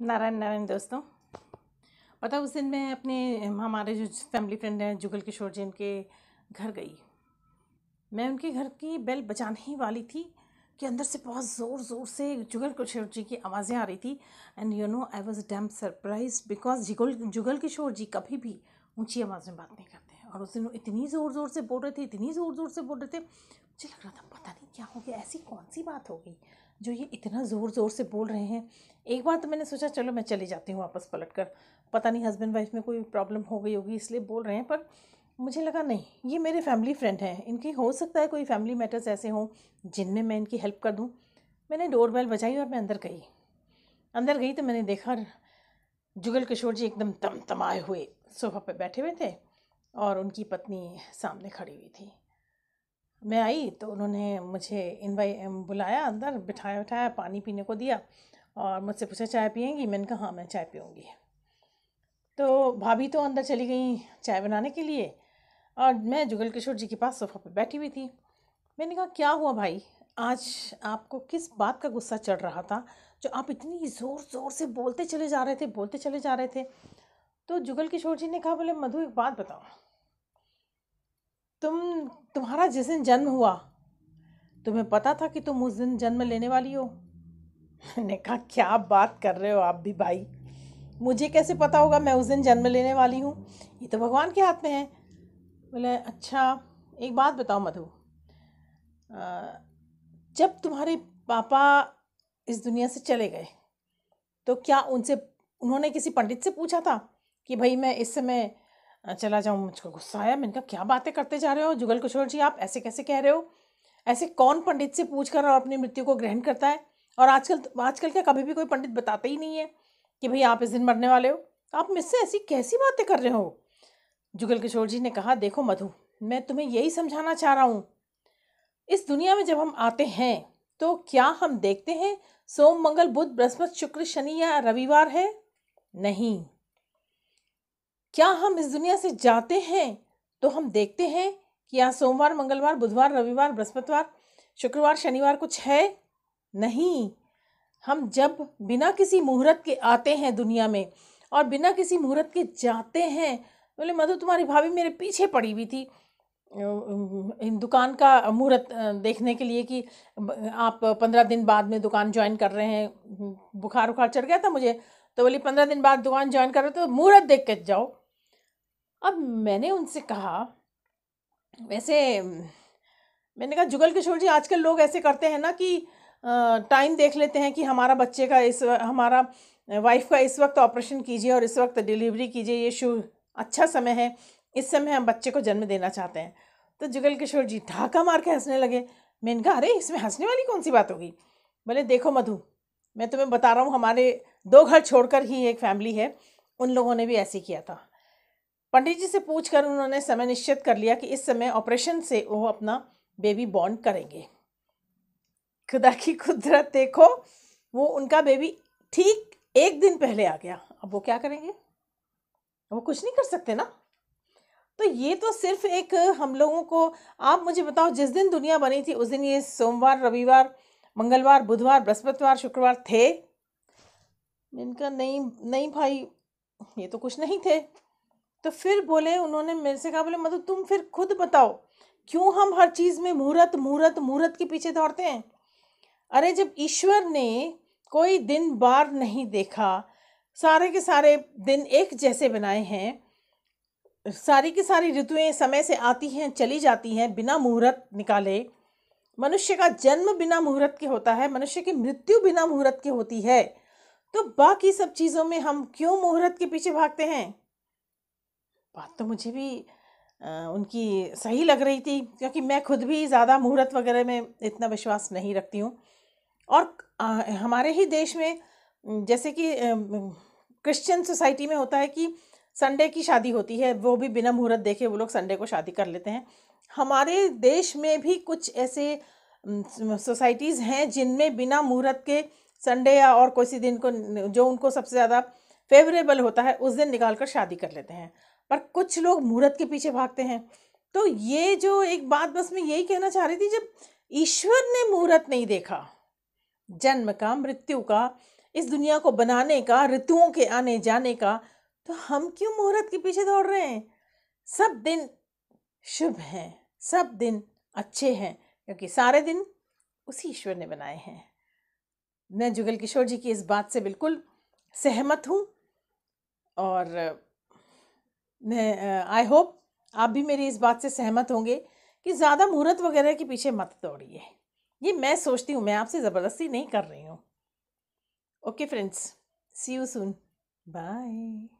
नारायण नारायण दोस्तों पता उस दिन मैं अपने हमारे जो फैमिली फ्रेंड हैं जुगल किशोर जी उनके घर गई मैं उनके घर की बेल बजाने ही वाली थी कि अंदर से बहुत ज़ोर ज़ोर से जुगल किशोर जी की आवाज़ें आ रही थी and you know I was damn surprised because Jugal Jugal Kishore ji कभी भी ऊँची आवाज़ में बात नहीं करते हैं और उस दिन इतनी ज़ोर ज़ोर से बोल रहे थे इतनी ज़ोर ज़ोर से बोल रहे थे मुझे लग रहा था पता नहीं क्या हो गया ऐसी कौन सी बात हो गई जो ये इतना ज़ोर ज़ोर से बोल रहे हैं एक बार तो मैंने सोचा चलो मैं चली जाती हूँ वापस पलट कर पता नहीं हस्बैंड वाइफ में कोई प्रॉब्लम हो गई होगी इसलिए बोल रहे हैं पर मुझे लगा नहीं ये मेरे फैमिली फ्रेंड हैं इनकी हो सकता है कोई फैमिली मैटर्स ऐसे हों जिनमें मैं इनकी हेल्प कर दूँ मैंने डोर बेल बजाई और मैं अंदर गई अंदर गई तो मैंने देखा जुगल किशोर जी एकदम तम तमाए हुए सोफा पर बैठे हुए थे और उनकी पत्नी सामने खड़ी हुई थी मैं आई तो उन्होंने मुझे इनवाइट बुलाया अंदर बिठाया उठाया पानी पीने को दिया और मुझसे पूछा चाय पियेंगी मैंने कहा हाँ मैं चाय पीऊँगी तो भाभी तो अंदर चली गई चाय बनाने के लिए और मैं जुगल किशोर जी के पास सोफ़ा पर बैठी हुई थी मैंने कहा क्या हुआ भाई आज आपको किस बात का गुस्सा चढ़ रहा था जो आप इतनी ज़ोर ज़ोर से बोलते चले जा रहे थे बोलते चले जा रहे थे तो जुगल किशोर जी ने कहा बोले मधु एक बात बताओ तुम तुम्हारा जिस दिन जन्म हुआ तुम्हें पता था कि तुम उस दिन जन्म लेने वाली हो मैंने कहा क्या बात कर रहे हो आप भी भाई मुझे कैसे पता होगा मैं उस दिन जन्म लेने वाली हूँ ये तो भगवान के हाथ में है बोले अच्छा एक बात बताओ मधु जब तुम्हारे पापा इस दुनिया से चले गए तो क्या उनसे उन्होंने किसी पंडित से पूछा था कि भाई मैं इस समय चला जाऊँ मुझको गुस्सा आया मैंने कहा क्या बातें करते जा रहे हो जुगल किशोर जी आप ऐसे कैसे कह रहे हो ऐसे कौन पंडित से पूछ कर और अपनी मृत्यु को ग्रहण करता है और आजकल आजकल क्या कभी भी कोई पंडित बताते ही नहीं है कि भाई आप इस दिन मरने वाले हो आप मुझसे ऐसी कैसी बातें कर रहे हो जुगल किशोर जी ने कहा देखो मधु मैं तुम्हें यही समझाना चाह रहा हूँ इस दुनिया में जब हम आते हैं तो क्या हम देखते हैं सोम मंगल बुध बृहस्पति शुक्र शनि या रविवार है नहीं क्या हम इस दुनिया से जाते हैं तो हम देखते हैं कि यहाँ सोमवार मंगलवार बुधवार रविवार बृहस्पतिवार शुक्रवार शनिवार कुछ है नहीं हम जब बिना किसी मुहूर्त के आते हैं दुनिया में और बिना किसी मुहूर्त के जाते हैं बोले मधु तुम्हारी भाभी मेरे पीछे पड़ी हुई थी इन दुकान का मुहूर्त देखने के लिए कि आप पंद्रह दिन बाद में दुकान ज्वाइन कर रहे हैं बुखार उखार चढ़ गया था मुझे तो बोली पंद्रह दिन बाद दुकान ज्वाइन कर रहे तो मुहूर्त देख के जाओ अब मैंने उनसे कहा वैसे मैंने कहा जुगल किशोर जी आजकल लोग ऐसे करते हैं ना कि टाइम देख लेते हैं कि हमारा बच्चे का इस हमारा वाइफ का इस वक्त ऑपरेशन कीजिए और इस वक्त डिलीवरी कीजिए ये शुभ अच्छा समय है इस समय हम बच्चे को जन्म देना चाहते हैं तो जुगल किशोर जी ठाका मार के हंसने लगे मैंने कहा अरे इसमें हंसने वाली कौन सी बात होगी बोले देखो मधु मैं तुम्हें बता रहा हूँ हमारे दो घर छोड़कर ही एक फैमिली है उन लोगों ने भी ऐसे किया था पंडित जी से पूछ कर उन्होंने समय निश्चित कर लिया कि इस समय ऑपरेशन से वो अपना बेबी बॉन्ड करेंगे खुदा की कुदरत देखो वो उनका बेबी ठीक एक दिन पहले आ गया अब वो क्या करेंगे वो कुछ नहीं कर सकते ना तो ये तो सिर्फ एक हम लोगों को आप मुझे बताओ जिस दिन दुनिया बनी थी उस दिन ये सोमवार रविवार मंगलवार बुधवार बृहस्पतिवार शुक्रवार थे इनका नहीं नहीं भाई ये तो कुछ नहीं थे तो फिर बोले उन्होंने मेरे से कहा बोले मतलब तुम फिर खुद बताओ क्यों हम हर चीज़ में मुहूर्त मुहूर्त मुहूर्त के पीछे दौड़ते हैं अरे जब ईश्वर ने कोई दिन बार नहीं देखा सारे के सारे दिन एक जैसे बनाए हैं सारी की सारी ऋतुएं समय से आती हैं चली जाती हैं बिना मुहूर्त निकाले मनुष्य का जन्म बिना मुहूर्त के होता है मनुष्य की मृत्यु बिना मुहूर्त के होती है तो बाकी सब चीज़ों में हम क्यों मुहूर्त के पीछे भागते हैं बात तो मुझे भी उनकी सही लग रही थी क्योंकि मैं खुद भी ज़्यादा मुहूर्त वगैरह में इतना विश्वास नहीं रखती हूँ और हमारे ही देश में जैसे कि क्रिश्चियन सोसाइटी में होता है कि संडे की शादी होती है वो भी बिना मुहूर्त देखे वो लोग संडे को शादी कर लेते हैं हमारे देश में भी कुछ ऐसे सोसाइटीज़ हैं जिनमें बिना मुहूर्त के संडे या और कोई सी दिन को जो उनको सबसे ज़्यादा फेवरेबल होता है उस दिन निकाल कर शादी कर लेते हैं पर कुछ लोग मुहूर्त के पीछे भागते हैं तो ये जो एक बात बस मैं यही कहना चाह रही थी जब ईश्वर ने मुहूर्त नहीं देखा जन्म का मृत्यु का इस दुनिया को बनाने का ऋतुओं के आने जाने का तो हम क्यों मुहूर्त के पीछे दौड़ रहे हैं सब दिन शुभ हैं सब दिन अच्छे हैं क्योंकि सारे दिन उसी ईश्वर ने बनाए हैं मैं जुगल किशोर जी की इस बात से बिल्कुल सहमत हूँ और आई होप आप भी मेरी इस बात से सहमत होंगे कि ज़्यादा मुहूर्त वगैरह के पीछे मत दौड़िए ये मैं सोचती हूँ मैं आपसे ज़बरदस्ती नहीं कर रही हूँ okay friends see you soon bye